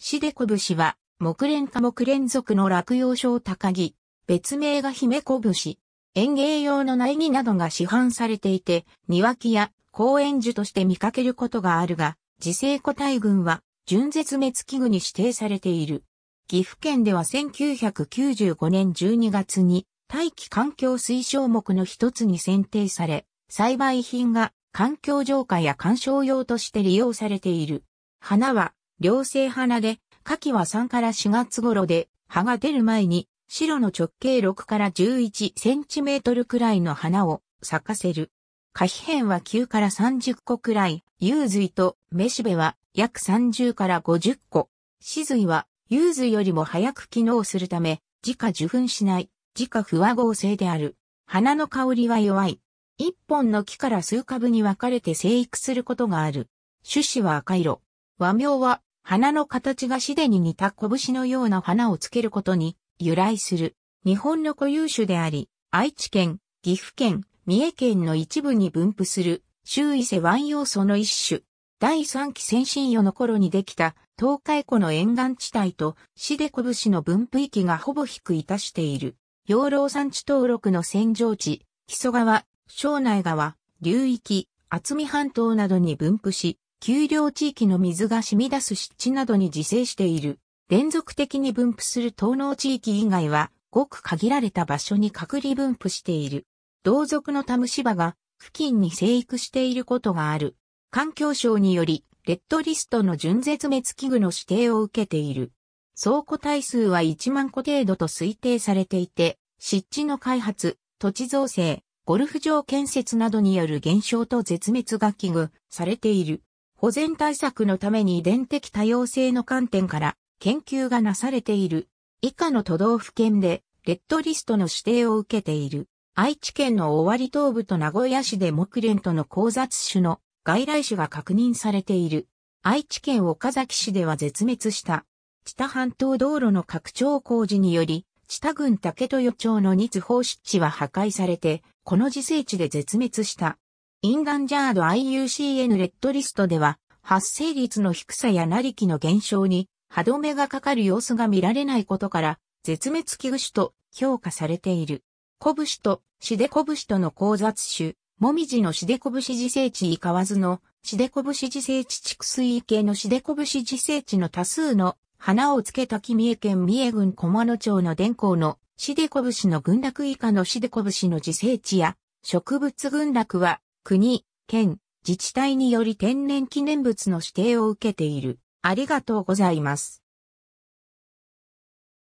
シデコブシは、木蓮科木蓮属の落葉小高木、別名が姫コブシ。園芸用の苗木などが市販されていて、庭木や公園樹として見かけることがあるが、自生個体群は、純絶滅危惧に指定されている。岐阜県では1995年12月に、大気環境推奨目の一つに選定され、栽培品が環境浄化や観賞用として利用されている。花は両性花で、夏季は3から4月頃で、葉が出る前に、白の直径6から11センチメートルくらいの花を咲かせる。花皮片は9から30個くらい、幽髄と雌しべは約30から50個。死髄は幽髄よりも早く機能するため、自家受粉しない、自家不和合成である。花の香りは弱い。一本の木から数株に分かれて生育することがある。種子は赤色。和名は花の形がすでに似た拳のような花をつけることに由来する。日本の固有種であり、愛知県、岐阜県、三重県の一部に分布する周囲世湾要素の一種。第3期先進世の頃にできた東海湖の沿岸地帯とシデコブシの分布域がほぼ低いたしている。養老山地登録の扇状地、木曽川、庄内川、流域、厚見半島などに分布し、丘陵地域の水が染み出す湿地などに自生している。連続的に分布する東農地域以外は、ごく限られた場所に隔離分布している。同族のタムシバが付近に生育していることがある。環境省により、レッドリストの純絶滅危惧の指定を受けている。倉庫体数は1万個程度と推定されていて、湿地の開発、土地造成、ゴルフ場建設などによる減少と絶滅が危惧されている。保全対策のために遺伝的多様性の観点から研究がなされている。以下の都道府県でレッドリストの指定を受けている。愛知県の尾張東部と名古屋市で木蓮との交雑種の外来種が確認されている。愛知県岡崎市では絶滅した。知多半島道路の拡張工事により、知多郡竹豊町の日津放出地は破壊されて、この自生地で絶滅した。インガンジャード IUCN レッドリストでは、発生率の低さやなりきの減少に歯止めがかかる様子が見られないことから、絶滅危惧種と評価されている。コブシとシデコブシとの交雑種、モミジのシデコブシ自生地イカワズのシデコブシ自生地畜水系のシデコブシ自生地の多数の花をつけた木三重県三重郡駒野町の伝光のシデコブシの群落以下のシデコブシの自生地や植物群落は国、県、自治体により天然記念物の指定を受けている。ありがとうございます。